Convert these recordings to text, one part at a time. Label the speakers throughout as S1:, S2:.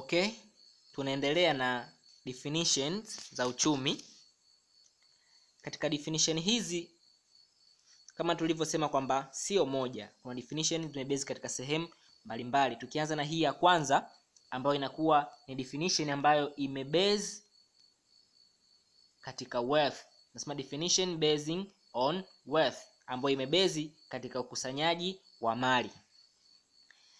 S1: Okay, tunaendelea na definitions za uchumi. Katika definition hizi kama tulivyosema kwamba sio moja, kuna definition tumebase katika sehemu mbalimbali, tukianza na hii ya kwanza ambayo inakuwa ni definition ambayo imebase katika wealth. Nasema definition basing on wealth ambayo imebezi katika ukusanyaji wa mali.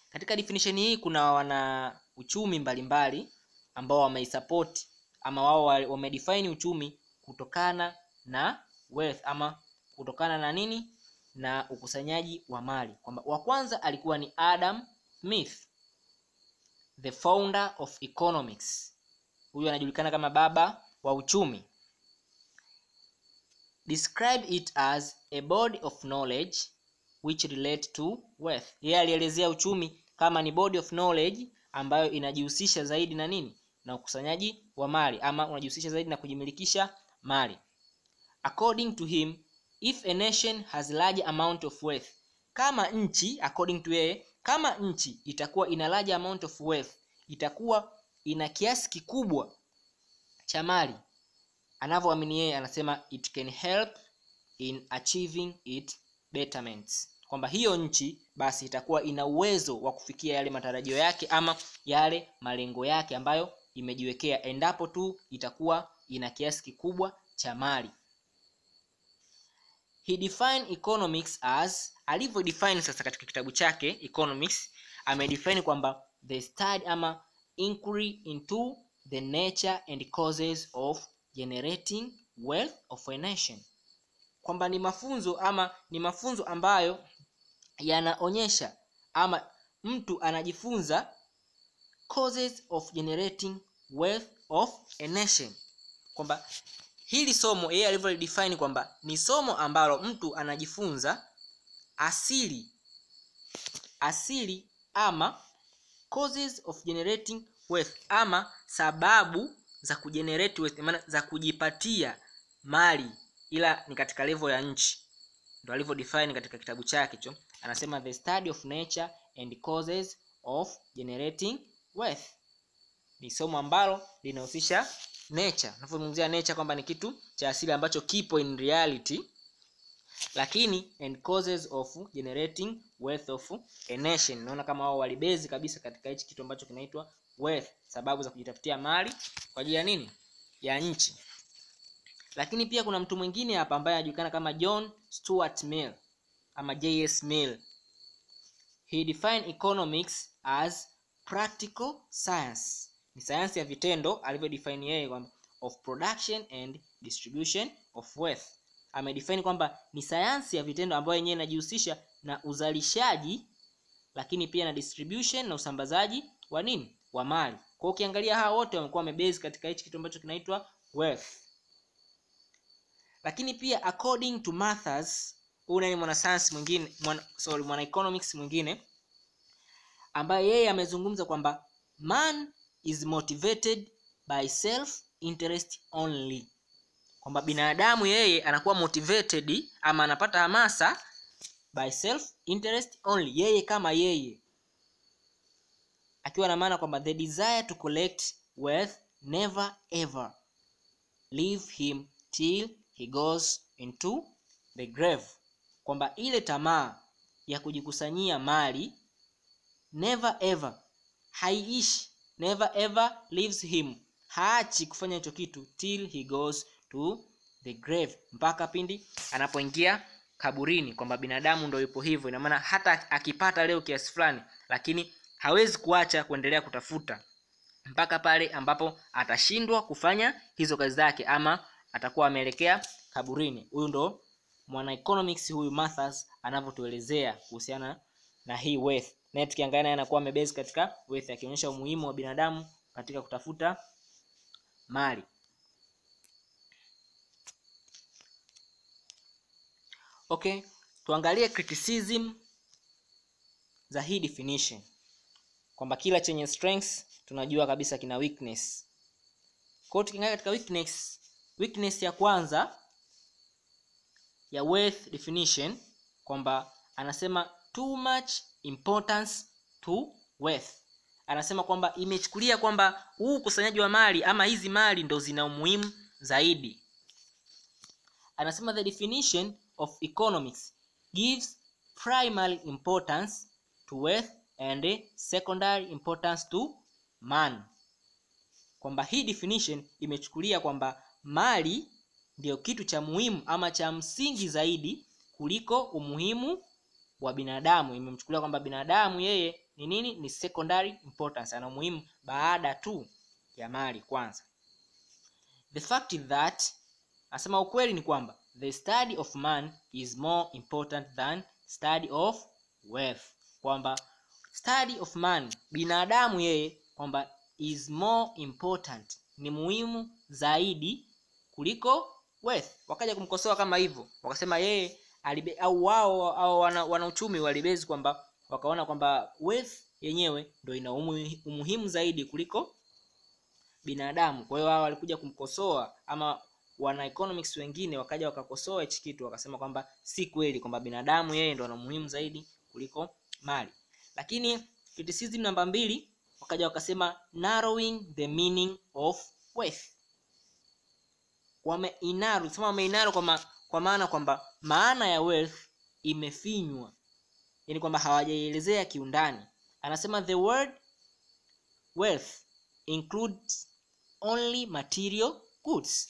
S1: Katika definition hii kuna wana uchumi mbalimbali ambao wameisapoti ama wao wamedefine uchumi kutokana na wealth ama kutokana na nini na ukusanyaji wa mali kwamba wa kwanza alikuwa ni adam smith the founder of economics huyu anajulikana kama baba wa uchumi describe it as a body of knowledge which relate to wealth yeye alielezea uchumi kama ni body of knowledge ambayo inajihusisha zaidi na nini na ukusanyaji wa mali ama unajihusisha zaidi na kujimilikisha mali according to him if a nation has large amount of wealth kama nchi according to yeye kama nchi itakuwa ina large amount of wealth itakuwa ina kiasi kikubwa cha mali anavyoamini yeye anasema it can help in achieving it betterments kwamba hiyo nchi basi itakuwa ina uwezo wa kufikia yale matarajio yake ama yale malengo yake ambayo imejiwekea endapo tu itakuwa ina kiasi kikubwa cha mali he define economics as alivyodefine sasa katika kitabu chake economics amedefine kwamba the study ama inquiry into the nature and causes of generating wealth of a nation kwamba ni mafunzo ama ni mafunzo ambayo yanaonyesha ama mtu anajifunza causes of generating wealth of a nation kwamba hili somo yeye alivyolidefine kwamba ni somo ambalo mtu anajifunza asili asili ama causes of generating wealth ama sababu za kujenerate wealth maana za kujipatia mali ila ni katika level ya nchi ndo define katika kitabu chake hicho anasema the study of nature and causes of generating wealth ni somo ambalo linahusisha nature tunapozungumzia nature kwamba ni kitu cha asili ambacho kipo in reality lakini and causes of generating wealth of a nation naona kama wao walibezi kabisa katika hichi kitu ambacho kinaitwa wealth sababu za kujitafutia mali kwa ajili ya nini ya nchi lakini pia kuna mtu mwingine hapa ambaye anajulikana kama john stuart mill ama JS Mill. He defined economics as practical science, ni sayansi ya vitendo alivyo define yeye kwamba of production and distribution of wealth. Amedefine kwamba ni sayansi ya vitendo ambayo yenyewe inajihusisha na uzalishaji lakini pia na distribution na usambazaji wa nini wa mali. Kwa hiyo ukiangalia hawa wote wamekuwa wamebase katika hichi kitu ambacho kinaitwa wealth. Lakini pia according to Mathers huyu ni mwana science mwingine mwana, sorry mwana economics mwingine ambaye yeye amezungumza kwamba man is motivated by self interest only kwamba binadamu yeye anakuwa motivated ama anapata hamasa by self interest only yeye kama yeye akiwa na maana kwamba the desire to collect wealth never ever leave him till he goes into the grave kwamba ile tamaa ya kujikusanyia mali never ever haiishi never ever leaves him haachi kufanya hicho kitu till he goes to the grave mpaka pindi anapoingia kaburini kwamba binadamu ndo yupo hivyo inamaana hata akipata leo kiasi fulani lakini hawezi kuacha kuendelea kutafuta mpaka pale ambapo atashindwa kufanya hizo kazi zake ama atakuwa ameelekea kaburini huyu ndo mwana economics huyu Mathers anavyotuelezea kuhusiana na hii wealth. Na tukiangalia naye anakuwa amebase katika wealth, akionyesha umuhimu wa binadamu katika kutafuta mali. Okay, tuangalie criticism za hii definition kwamba kila chenye strengths tunajua kabisa kina weakness. Kwa hiyo tukiangalia katika weakness, weakness ya kwanza ya wealth definition kwamba anasema too much importance to wealth. anasema kwamba imechukulia kwamba huu ukusanyaji wa mali ama hizi mali ndo zina umuhimu zaidi anasema the definition of economics gives primary importance to wealth and secondary importance to man kwamba hii definition imechukulia kwamba mali ndio kitu cha muhimu ama cha msingi zaidi kuliko umuhimu wa binadamu imemchukulia kwamba binadamu yeye ni nini ni secondary importance ana umuhimu baada tu ya mali kwanza the fact is that asema ukweli ni kwamba the study of man is more important than study of wealth kwamba study of man binadamu yeye kwamba is more important ni muhimu zaidi kuliko Wes wakaja kumkosoa kama hivyo, wakasema yeye alibe, au wao au wana, uchumi walibezi kwamba wakaona kwamba Wes yenyewe ndio ina umuhimu zaidi kuliko binadamu. Kwa hiyo wao walikuja kumkosoa ama wana economics wengine wakaja wakakosoa hichi kitu, wakasema kwamba si kweli kwamba binadamu yeye ndio ana muhimu zaidi kuliko mali. Lakini criticism namba mbili wakaja wakasema narrowing the meaning of wealth wameinaru sema wameinaru kwa, ma, kwa maana kwamba maana ya wealth imefinywa yani kwamba hawajaielezea kiundani anasema the word wealth includes only material goods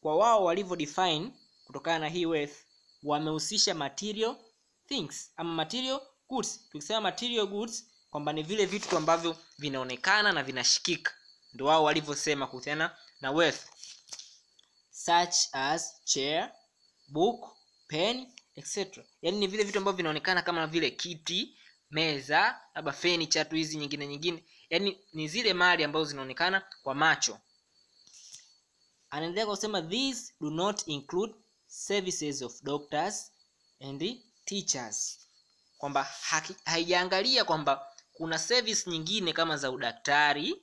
S1: kwa wao walivyo define kutokana na hii wealth wamehusisha material things ama material goods tukisema material goods kwamba ni vile vitu ambavyo vinaonekana na vinashikika ndio wao walivyosema kuhusiana na wealth such as chair, book, pen, etc. Yani ni vile vitu ambavyo vinaonekana kama vile kiti, meza, labda feni, chatu hizi nyingine nyingine. yani ni zile mali ambazo zinaonekana kwa macho. Anaendelea kusema these do not include services of doctors and teachers, kwamba haijaangalia kwamba kuna service nyingine kama za udaktari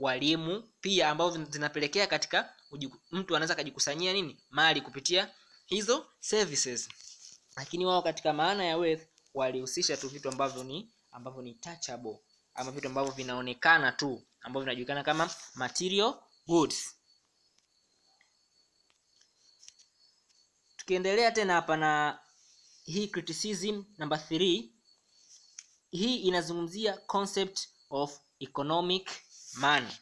S1: walimu pia, ambao zinapelekea katika mtu anaweza akajikusanyia nini mali kupitia hizo services. Lakini wao katika maana ya wealth walihusisha tu vitu ambavyo ni ambavyo ni touchable ama vitu ambavyo vinaonekana tu ambavyo vinajulikana kama material goods. Tukiendelea tena hapa na hii criticism number 3 hii inazungumzia concept of economic money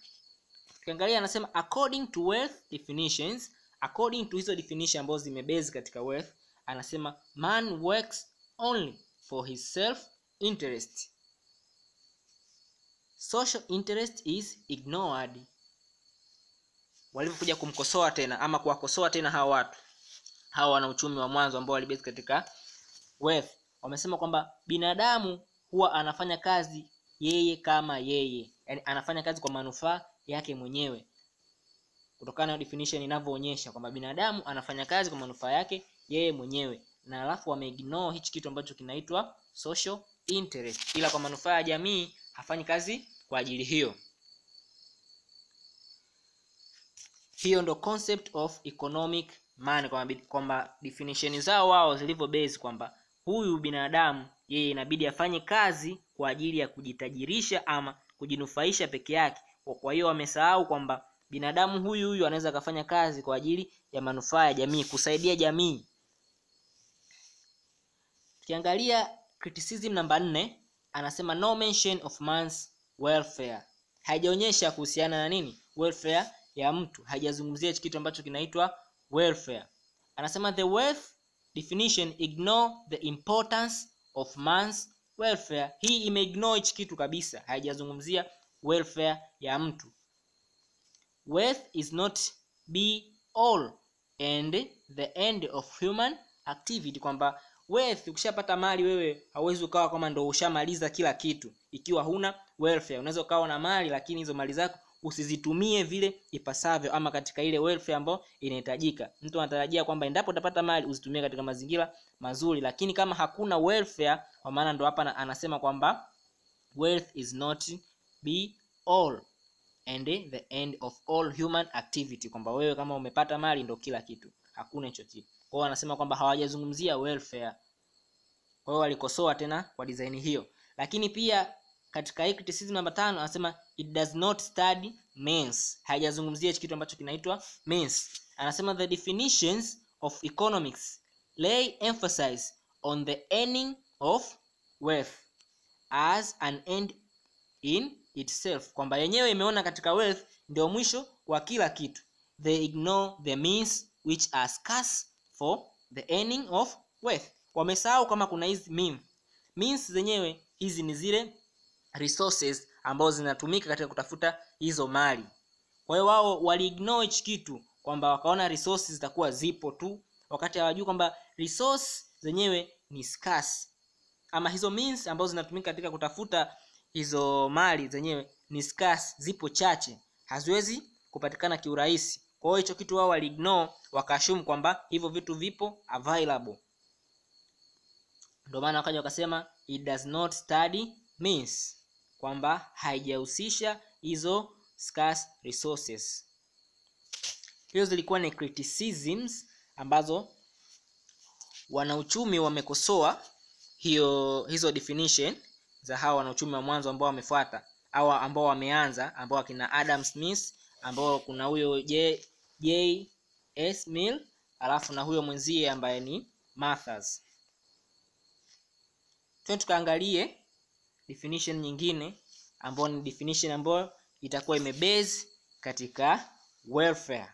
S1: tukiangalia anasema according to wealth definitions according to hizo definition ambazo zimebase katika wealth anasema man works only for his self interest social interest is ignored walivyokuja kumkosoa tena ama kuwakosoa tena hawa watu hawa wana uchumi wa mwanzo ambao walibase katika wealth wamesema kwamba binadamu huwa anafanya kazi yeye kama yeye yani anafanya kazi kwa manufaa yake mwenyewe kutokana na definition inavyoonyesha kwamba binadamu anafanya kazi kwa manufaa yake yeye mwenyewe na alafu wameignore hichi kitu ambacho kinaitwa social interest ila kwa manufaa ya jamii hafanyi kazi kwa ajili hiyo hiyo ndo concept of economic man kwamba definition zao wao zilivyo base kwamba huyu binadamu yeye inabidi afanye kazi kwa ajili ya kujitajirisha ama kujinufaisha peke yake. Kwa hiyo wamesahau kwamba binadamu huyu huyu anaweza akafanya kazi kwa ajili ya manufaa ya jamii, kusaidia jamii. Tukiangalia criticism namba nne, anasema no mention of man's welfare, haijaonyesha kuhusiana na nini welfare ya mtu, haijazungumzia hichi kitu ambacho kinaitwa welfare. Anasema the wealth definition ignore the importance of man's welfare hii imeignore hichi kitu kabisa haijazungumzia welfare ya mtu wealth is not be all and the end of human activity kwamba wealth ukishapata mali wewe hauwezi ukawa kama ndo ushamaliza kila kitu ikiwa huna welfare unaweza ukawa na mali lakini hizo mali zako usizitumie vile ipasavyo, ama katika ile welfare ambayo inahitajika. Mtu anatarajia kwamba endapo utapata mali uzitumie katika mazingira mazuri, lakini kama hakuna welfare, kwa maana ndo hapa anasema kwamba wealth is not be all and the end of all human activity, kwamba wewe kama umepata mali ndo kila kitu, hakuna hicho kitu. hiyo anasema kwamba hawajazungumzia welfare, kwa hiyo walikosoa tena kwa design hiyo, lakini pia katika hii criticism namba tano anasema it does not study means haijazungumzia hichi kitu ambacho kinaitwa means anasema the definitions of economics lay emphasis on the earning of wealth as an end in itself kwamba yenyewe imeona katika wealth ndio mwisho wa kila kitu they ignore the means which are scarce for the earning of wealth wamesahau kama kuna hizi means means zenyewe hizi ni zile resources ambazo zinatumika katika kutafuta hizo mali kwa hiyo wao ignore hichi kitu kwamba wakaona resources zitakuwa zipo tu wakati hawajui kwamba resource zenyewe ni scarce ama hizo means ambazo zinatumika katika kutafuta hizo mali zenyewe ni scarce zipo chache haziwezi kupatikana kiurahisi kwa hiyo hicho kitu wao ignore, wakaashumu kwamba hivyo vitu vipo available ndio maana wakaja wakasema it does not study means kwamba haijahusisha hizo scarce resources hizo zilikuwa ni criticisms ambazo wanauchumi wamekosoa hiyo hizo definition za hawa wanauchumi wa mwanzo ambao wamefuata au ambao wameanza ambao akina adam smith ambao kuna huyo j j s mill alafu na huyo mwenzie ambaye ni mathas tukaangalie definition nyingine ambayo ni definition ambayo itakuwa imebase katika welfare